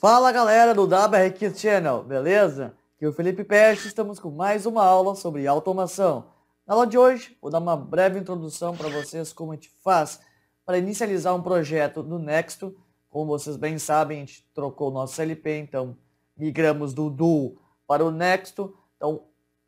Fala galera do WRQ Channel, beleza? Aqui é o Felipe Peste, estamos com mais uma aula sobre automação. Na aula de hoje, vou dar uma breve introdução para vocês como a gente faz para inicializar um projeto do Nexto. Como vocês bem sabem, a gente trocou o nosso CLP, então migramos do Duo para o Nexto. Então,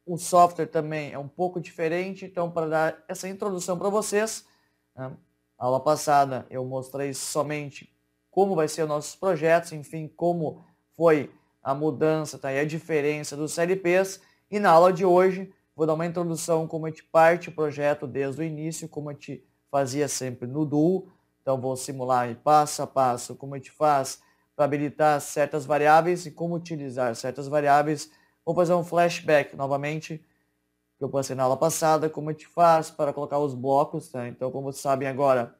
o software também é um pouco diferente, então para dar essa introdução para vocês, né? aula passada eu mostrei somente como vai ser nossos projetos, enfim, como foi a mudança, tá? E a diferença dos CLPs. E na aula de hoje, vou dar uma introdução como a gente parte o projeto desde o início, como a gente fazia sempre no Duo. Então, vou simular passo a passo como a gente faz para habilitar certas variáveis e como utilizar certas variáveis. Vou fazer um flashback novamente, que eu passei na aula passada, como a gente faz para colocar os blocos. Tá? Então, como vocês sabem agora,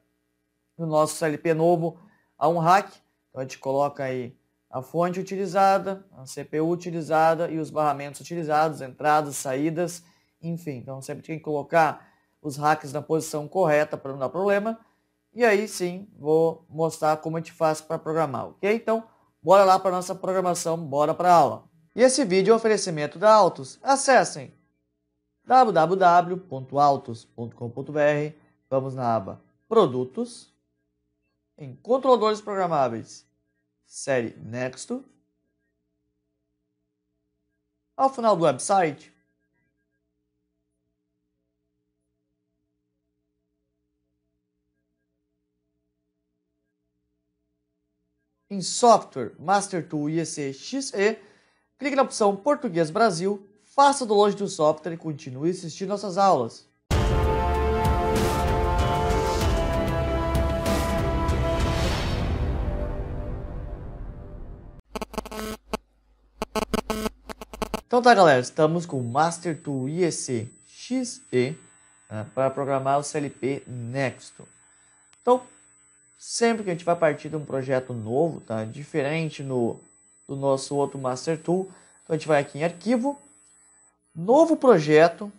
no nosso CLP novo, a um rack. Então a gente coloca aí a fonte utilizada, a CPU utilizada e os barramentos utilizados, entradas, saídas, enfim. Então sempre tem que colocar os hacks na posição correta para não dar problema. E aí sim, vou mostrar como a gente faz para programar, ok? Então, bora lá para nossa programação, bora para a aula. E esse vídeo é um oferecimento da Autos. Acessem www.autos.com.br, vamos na aba Produtos, em controladores programáveis, série Next. Ao final do website, em Software Master Tool IEC-XE, clique na opção Português Brasil, faça download do software e continue assistindo nossas aulas. Então tá, galera, estamos com Master Tool IEC XE né, para programar o CLP Nexto. Então, sempre que a gente vai partir de um projeto novo, tá, diferente no, do nosso outro Master Tool, então a gente vai aqui em Arquivo, Novo Projeto,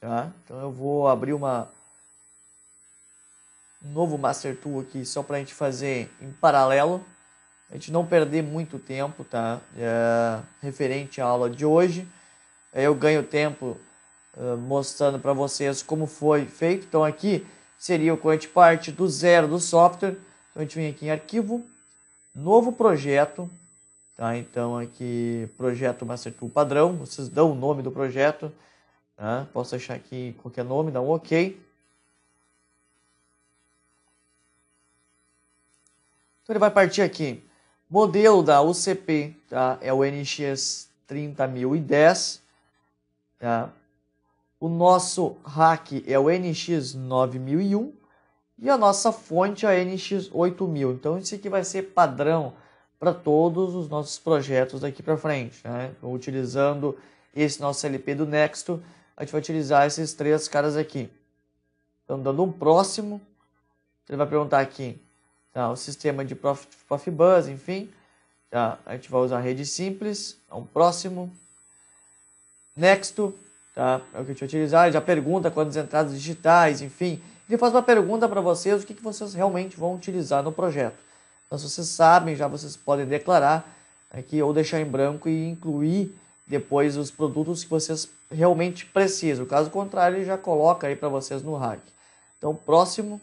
tá? então eu vou abrir uma, um novo Master Tool aqui só para a gente fazer em paralelo, a gente não perder muito tempo, tá? É, referente à aula de hoje. É, eu ganho tempo mostrando para vocês como foi feito. Então aqui seria o a parte do zero do software. Então a gente vem aqui em arquivo, novo projeto, tá? Então aqui projeto Master Tool padrão, vocês dão o nome do projeto, tá? Posso deixar aqui qualquer nome, dá um OK. Então ele vai partir aqui Modelo da UCP tá? é o NX 30010. Tá? O nosso rack é o NX 9001 e a nossa fonte é a NX 8000. Então isso aqui vai ser padrão para todos os nossos projetos daqui para frente. Né? Então, utilizando esse nosso LP do Nexto, a gente vai utilizar esses três caras aqui. Então, dando um próximo, ele vai perguntar aqui Tá? O sistema de Prof, Profibus, enfim. Tá? A gente vai usar a rede simples. É um próximo. Nexto. Tá? É o que a gente vai utilizar. Ele já pergunta quantas entradas digitais, enfim. Ele faz uma pergunta para vocês o que, que vocês realmente vão utilizar no projeto. Então, se vocês sabem, já vocês podem declarar aqui ou deixar em branco e incluir depois os produtos que vocês realmente precisam. Caso contrário, ele já coloca aí para vocês no hack. Então, próximo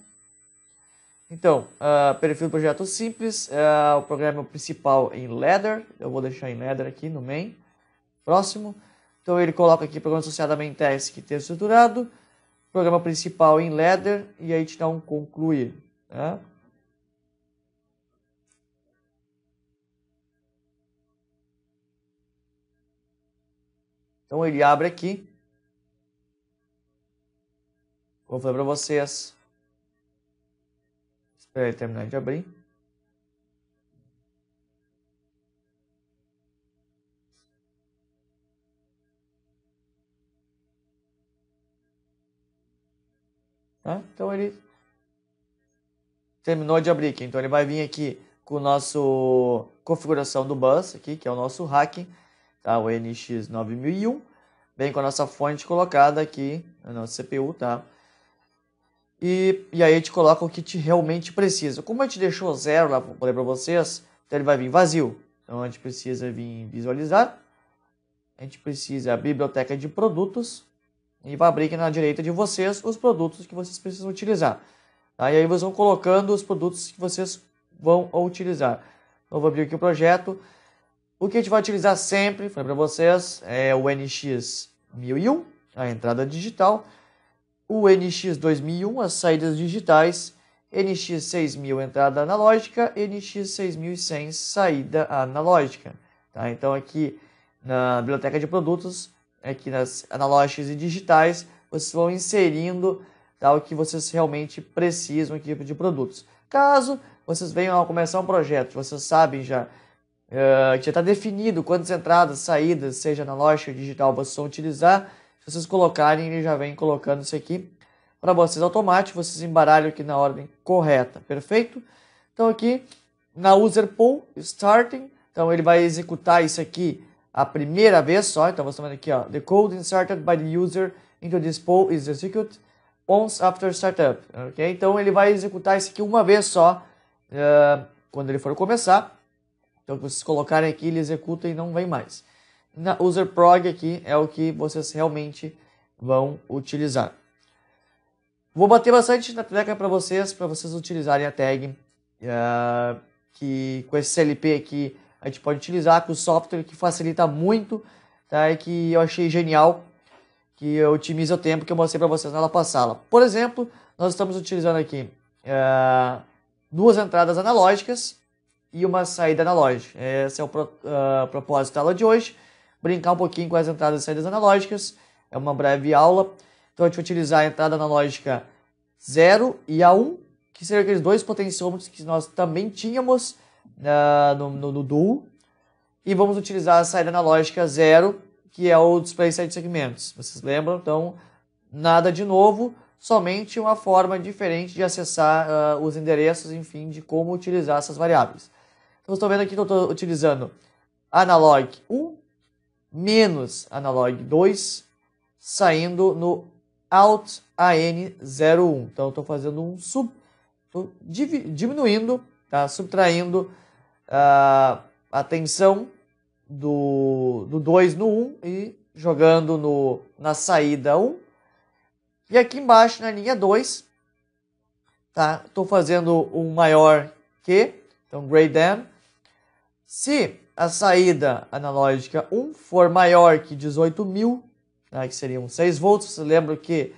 então, uh, perfil do projeto simples, uh, o programa é principal em ladder, eu vou deixar em ladder aqui no main. Próximo. Então ele coloca aqui programa associado a main task texto estruturado, programa principal em ladder e aí te dá um concluir. Né? Então ele abre aqui. Como eu falei para vocês, Espera ele terminar de abrir. Tá? Então ele terminou de abrir aqui. Então ele vai vir aqui com o nosso configuração do bus aqui, que é o nosso hacking, tá? O NX9001, vem com a nossa fonte colocada aqui a nossa CPU, tá? E, e aí a gente coloca o que te realmente precisa. Como a gente deixou zero lá, falei para vocês, então ele vai vir vazio. Então a gente precisa vir visualizar. A gente precisa a biblioteca de produtos e vai abrir aqui na direita de vocês os produtos que vocês precisam utilizar. Tá? E aí vocês vão colocando os produtos que vocês vão utilizar. Então vou abrir aqui o projeto. O que a gente vai utilizar sempre, falei para vocês, é o NX 1001, a entrada digital o NX 2001, as saídas digitais, NX 6000, entrada analógica, NX 6100, saída analógica. Tá? Então, aqui na biblioteca de produtos, aqui nas analógicas e digitais, vocês vão inserindo tá, o que vocês realmente precisam aqui tipo de produtos. Caso vocês venham a começar um projeto, vocês sabem já eh, que uh, já está definido quantas entradas, saídas, seja analógica ou digital, vocês vão utilizar, se vocês colocarem, ele já vem colocando isso aqui para vocês automático, vocês embaralham aqui na ordem correta, perfeito? Então aqui na user pool starting, então ele vai executar isso aqui a primeira vez só, então você tá vendo aqui, ó, the code inserted by the user into this pool is executed once after startup, ok? Então ele vai executar isso aqui uma vez só uh, quando ele for começar. Então vocês colocarem aqui, ele executa e não vem mais na user prog aqui é o que vocês realmente vão utilizar. Vou bater bastante na tecla para vocês, para vocês utilizarem a tag uh, que com esse CLP aqui a gente pode utilizar, com o software que facilita muito, tá? E que eu achei genial, que otimiza o tempo que eu mostrei para vocês na aula passada. Por exemplo, nós estamos utilizando aqui uh, duas entradas analógicas e uma saída analógica. Esse é o pro, uh, propósito da aula de hoje brincar um pouquinho com as entradas e saídas analógicas. É uma breve aula. Então a gente vai utilizar a entrada analógica 0 e a 1, um, que seriam aqueles dois potenciômetros que nós também tínhamos uh, no, no, no duo. E vamos utilizar a saída analógica 0, que é o display 7 segmentos. Vocês lembram? Então, nada de novo, somente uma forma diferente de acessar uh, os endereços, enfim, de como utilizar essas variáveis. Então, estou vendo aqui que eu estou utilizando analog 1, menos analog 2, saindo no alt AN01. Então, estou fazendo um sub, tô diminuindo, tá? subtraindo uh, a tensão do, do 2 no 1 um e jogando no, na saída 1. Um. E aqui embaixo, na linha 2, tá? estou fazendo um maior que, então, gradient. Se a saída analógica 1 for maior que 18 mil, né, que seriam 6 volts, Lembro que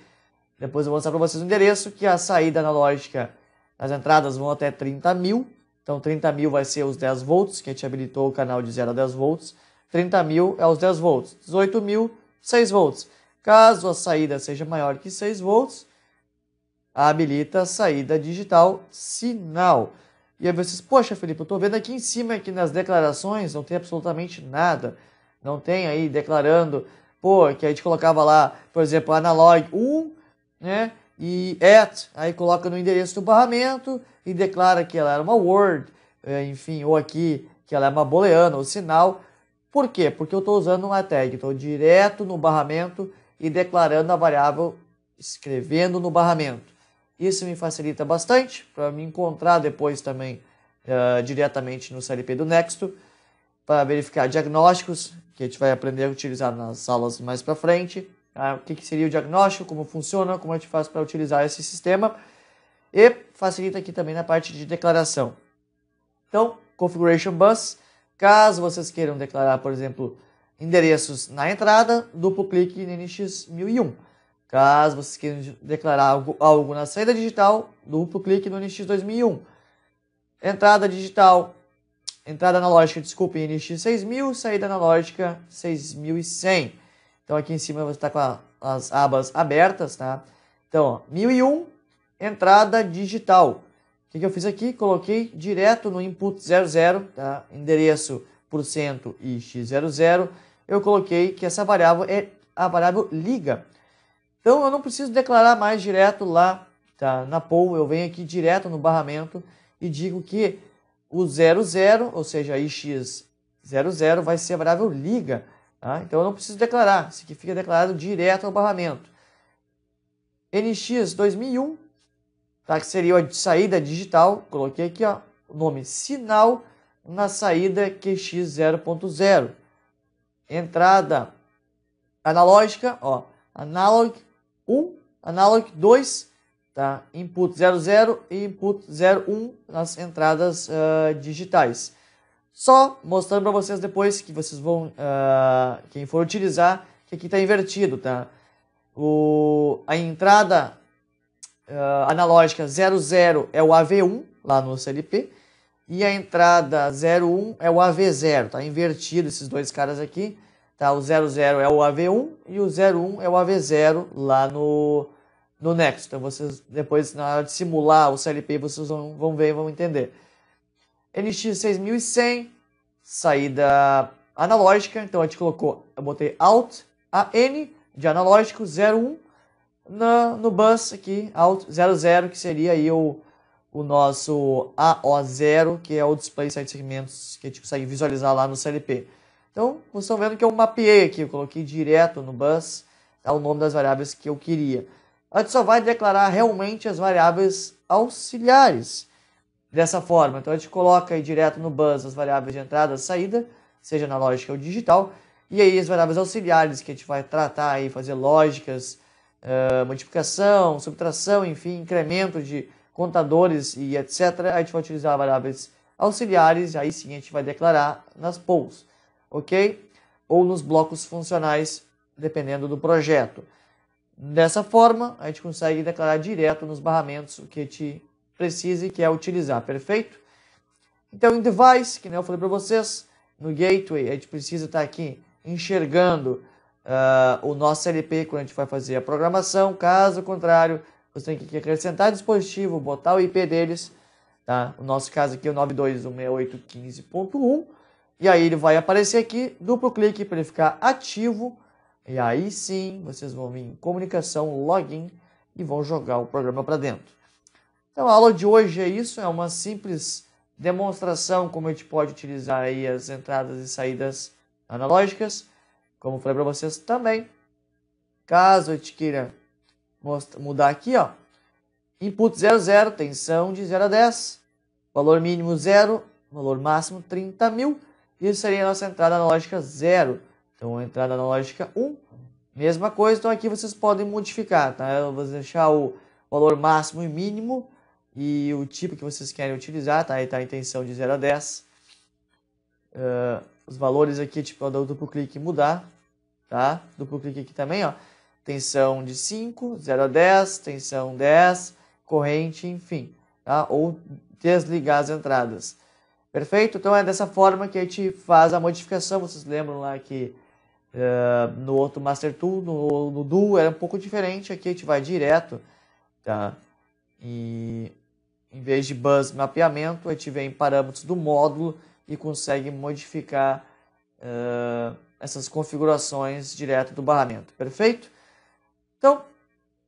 depois eu vou mostrar para vocês o endereço, que a saída analógica, as entradas vão até 30 mil, então 30 mil vai ser os 10 volts, que a gente habilitou o canal de 0 a 10 volts, 30 mil é os 10 volts, 18 mil, 6 volts. Caso a saída seja maior que 6 volts, habilita a saída digital sinal. E aí vocês, poxa Felipe, eu estou vendo aqui em cima que nas declarações não tem absolutamente nada. Não tem aí declarando, pô, que a gente colocava lá, por exemplo, analog 1, né? E at, aí coloca no endereço do barramento e declara que ela era uma word, é, enfim, ou aqui que ela é uma booleana, ou sinal. Por quê? Porque eu estou usando uma tag, estou direto no barramento e declarando a variável escrevendo no barramento. Isso me facilita bastante para me encontrar depois também uh, diretamente no CLP do Nexto para verificar diagnósticos que a gente vai aprender a utilizar nas aulas mais para frente. Uh, o que, que, seria o diagnóstico, como funciona, como a gente faz para utilizar esse sistema e facilita aqui também na parte de declaração. Então, Configuration Bus, caso vocês queiram declarar, por exemplo, endereços na entrada, duplo clique NX 1001. Caso vocês queiram declarar algo, algo na saída digital, duplo clique no NX 2001. Entrada digital, entrada analógica, desculpe, NX 6000, saída analógica 6100. Então aqui em cima você está com a, as abas abertas, tá? Então, ó, 1001, entrada digital. O que, que eu fiz aqui? Coloquei direto no input 00, tá? endereço por cento e x00. Eu coloquei que essa variável é a variável liga. Então eu não preciso declarar mais direto lá tá, na POU, eu venho aqui direto no barramento e digo que o 00, ou seja, a IX00 vai ser a variável liga. Tá? Então eu não preciso declarar, isso aqui fica declarado direto ao barramento. NX 2001, tá, que seria a saída digital, coloquei aqui ó, o nome sinal na saída QX0.0. Entrada analógica, ó, analog 1, analog 2, tá? input 00 e input 01 nas entradas uh, digitais. Só mostrando para vocês depois que vocês vão, uh, quem for utilizar, que aqui está invertido, tá? O, a entrada uh, analógica 00 é o AV1 lá no CLP e a entrada 01 é o AV0, tá invertido esses dois caras aqui. Tá? O 00 é o AV1 e o 01 é o AV0 lá no, no next Então vocês depois na hora de simular o CLP vocês vão, vão ver e vão entender. NX 6100, saída analógica, então a gente colocou, eu botei ALT, AN de analógico 01 na, no bus aqui, ALT 00, que seria aí o, o nosso AO0, que é o display site segmentos que a gente consegue visualizar lá no CLP. Então, vocês estão vendo que eu mapeei aqui, eu coloquei direto no bus tá, o nome das variáveis que eu queria. A gente só vai declarar realmente as variáveis auxiliares dessa forma. Então, a gente coloca aí direto no bus as variáveis de entrada e saída, seja na lógica ou digital, e aí as variáveis auxiliares que a gente vai tratar aí, fazer lógicas, uh, multiplicação, subtração, enfim, incremento de contadores e etc. A gente vai utilizar variáveis auxiliares, aí sim a gente vai declarar nas polls ok? Ou nos blocos funcionais, dependendo do projeto. Dessa forma, a gente consegue declarar direto nos barramentos o que a gente precisa e quer é utilizar, perfeito? Então, em device, que nem eu falei para vocês, no gateway, a gente precisa estar aqui enxergando uh, o nosso LP quando a gente vai fazer a programação. Caso contrário, você tem que acrescentar dispositivo, botar o IP deles. Tá? O nosso caso aqui é o 92168.15.1. E aí ele vai aparecer aqui, duplo clique para ele ficar ativo. E aí sim, vocês vão vir em comunicação, login e vão jogar o programa para dentro. Então a aula de hoje é isso, é uma simples demonstração como a gente pode utilizar aí as entradas e saídas analógicas. Como falei para vocês também, caso a gente queira mudar aqui, ó, input 00, tensão de 0 a 10, valor mínimo 0, valor máximo 30 mil, isso seria a nossa entrada na lógica 0. Então, a entrada lógica 1, mesma coisa. Então, aqui vocês podem modificar, tá? Eu vou deixar o valor máximo e mínimo e o tipo que vocês querem utilizar, tá? Aí tá a intenção de 0 a 10. Uh, ah, os valores aqui, tipo, eu dou duplo clique e mudar, tá? Duplo clique aqui também, ó. Tensão de 5, 0 a 10, tensão 10, corrente, enfim, tá? Ou desligar as entradas. Perfeito? Então é dessa forma que a gente faz a modificação. Vocês lembram lá que uh, no outro Master Tool, no, no Duo, era um pouco diferente. Aqui a gente vai direto, tá? E em vez de bus mapeamento, a gente vem em parâmetros do módulo e consegue modificar uh, essas configurações direto do barramento. Perfeito? Então,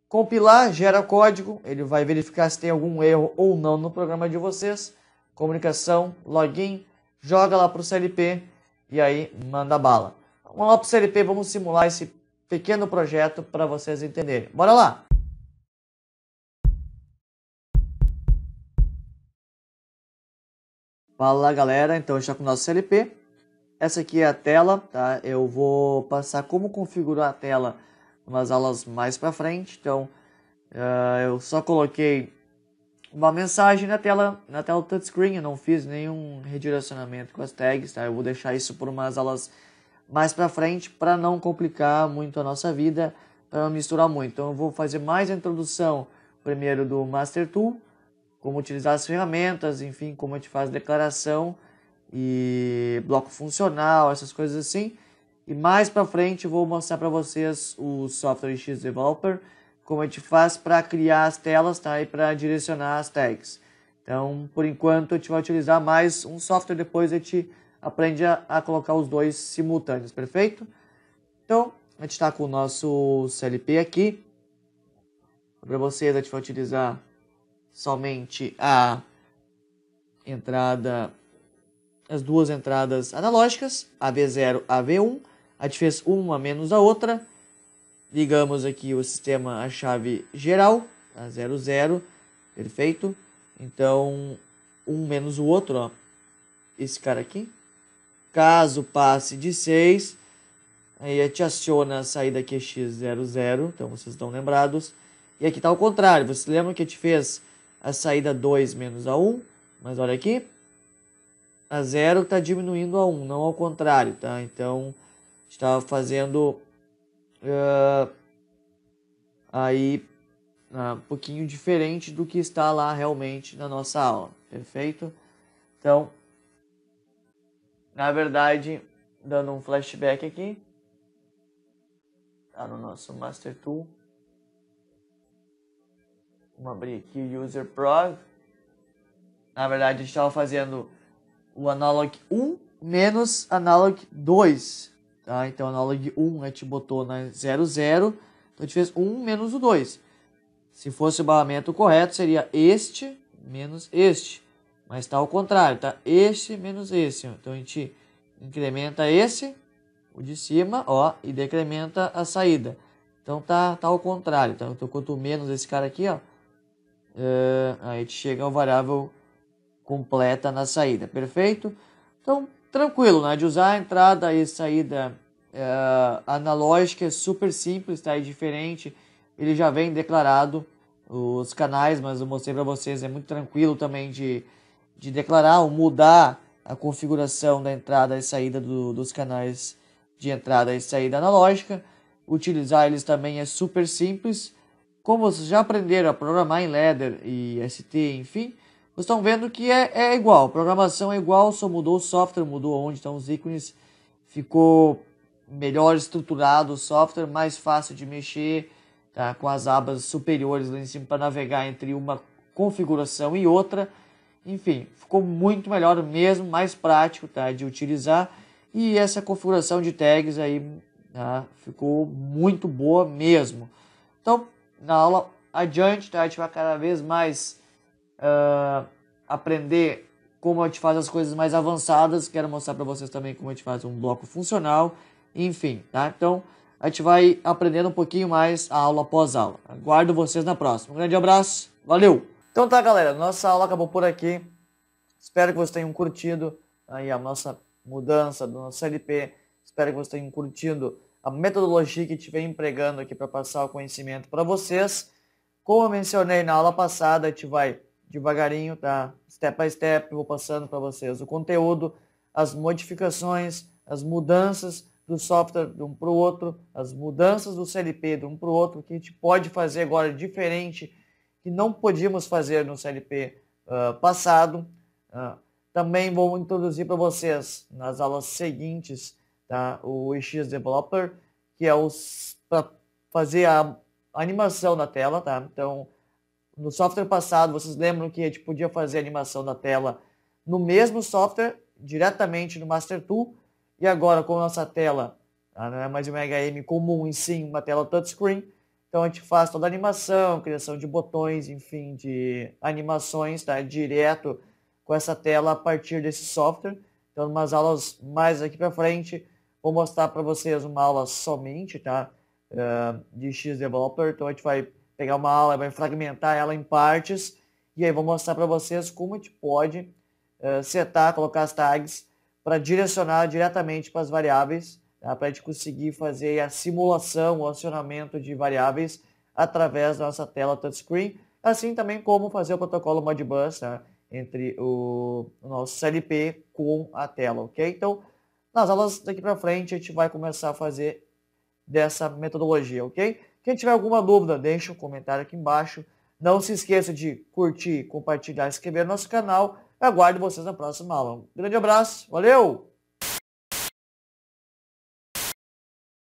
compilar, gera código, ele vai verificar se tem algum erro ou não no programa de vocês comunicação, login, joga lá para o CLP e aí manda bala. Vamos lá para o CLP, vamos simular esse pequeno projeto para vocês entenderem. Bora lá! Fala galera, então já está com o nosso CLP. Essa aqui é a tela, tá? Eu vou passar como configurar a tela nas aulas mais para frente. Então, uh, eu só coloquei uma mensagem na tela, na tela touchscreen. Eu não fiz nenhum redirecionamento com as tags, tá? Eu vou deixar isso por umas aulas mais para frente para não complicar muito a nossa vida, para não misturar muito. Então eu vou fazer mais a introdução primeiro do Master Tool, como utilizar as ferramentas, enfim, como a gente faz declaração e bloco funcional, essas coisas assim. E mais para frente eu vou mostrar para vocês o software X Developer como a gente faz para criar as telas tá? e para direcionar as tags. Então, por enquanto, a gente vai utilizar mais um software, depois a gente aprende a, a colocar os dois simultâneos, perfeito? Então, a gente está com o nosso CLP aqui. Para vocês, a gente vai utilizar somente a entrada, as duas entradas analógicas, av 0 av 1 A gente fez uma menos a outra ligamos aqui o sistema a chave geral, a 00, zero, perfeito? Então, um menos o outro, ó, esse cara aqui. Caso passe de 6, aí a gente aciona a saída aqui é x00, então vocês estão lembrados. E aqui está ao contrário, vocês lembram que a gente fez a saída 2 menos a 1, um, mas olha aqui, a 0 está diminuindo a 1, um, não ao contrário, tá? Então, a gente estava tá fazendo uh, aí uh, um pouquinho diferente do que está lá realmente na nossa aula, perfeito? Então, na verdade, dando um flashback aqui, tá no nosso Master Tool. Vamos abrir aqui o User prog Na verdade, a gente estava fazendo o analog 1 menos analog 2. Tá? Então, de 1 a né, te botou na 0, 0. Então, a gente fez 1 menos o 2. Se fosse o barramento correto, seria este menos este. Mas está ao contrário, tá? Este menos esse. Então, a gente incrementa esse, o de cima, ó, e decrementa a saída. Então, tá, tá ao contrário. Tá? Então, quanto menos esse cara aqui, ó, é, aí a gente chega ao variável completa na saída, perfeito? Então, tranquilo, né? De usar a entrada e saída é, analógica é super simples, tá? E diferente. Ele já vem declarado os canais, mas eu mostrei para vocês, é muito tranquilo também de, de declarar ou mudar a configuração da entrada e saída do, dos canais de entrada e saída analógica. Utilizar eles também é super simples. Como vocês já aprenderam a programar em Ladder e ST, enfim, vocês estão vendo que é, é igual, programação é igual, só mudou o software, mudou onde estão os ícones, ficou melhor estruturado o software, mais fácil de mexer, tá? com as abas superiores lá em cima para navegar entre uma configuração e outra. Enfim, ficou muito melhor mesmo, mais prático tá? de utilizar. E essa configuração de tags aí tá? ficou muito boa mesmo. Então, na aula adiante, tá? a gente vai cada vez mais uh, aprender como a gente faz as coisas mais avançadas. Quero mostrar para vocês também como a gente faz um bloco funcional. Enfim, tá? Então, a gente vai aprendendo um pouquinho mais a aula após aula. Aguardo vocês na próxima. Um grande abraço, valeu! Então tá, galera, nossa aula acabou por aqui. Espero que vocês tenham curtido aí a nossa mudança do nosso LP. Espero que vocês tenham curtido a metodologia que estiver empregando aqui para passar o conhecimento para vocês. Como eu mencionei na aula passada, a gente vai devagarinho, tá? Step by step, vou passando para vocês o conteúdo, as modificações, as mudanças do software de um para o outro, as mudanças do CLP de um para o outro, que a gente pode fazer agora diferente, que não podíamos fazer no CLP uh, ah, passado. Uh, também vou introduzir para vocês nas aulas seguintes tá? o X Developer, que é para fazer a animação na tela, tá? Então, no software passado, vocês lembram que a gente podia fazer a animação da tela no mesmo software, diretamente no Master Tool, e agora com a nossa tela, ah, não é mais um HM comum em si, uma tela touchscreen, então a gente faz toda a animação, criação de botões, enfim, de animações, tá? direto com essa tela a partir desse software. Então, umas aulas mais aqui para frente, vou mostrar para vocês uma aula somente, tá? Uh, de X Developer, então a gente vai pegar uma aula, vai fragmentar ela em partes e aí vou mostrar para vocês como a gente pode uh, setar, colocar as tags para direcionar diretamente para as variáveis, tá? para a gente conseguir fazer a simulação, o acionamento de variáveis através da nossa tela touchscreen, assim também como fazer o protocolo Modbus tá? entre o, o nosso CLP com a tela, ok? Então, nas aulas daqui para frente, a gente vai começar a fazer dessa metodologia, ok? Quem tiver alguma dúvida, deixe um comentário aqui embaixo. Não se esqueça de curtir, compartilhar, inscrever no nosso canal. Eu aguardo vocês na próxima aula. Um grande abraço, valeu!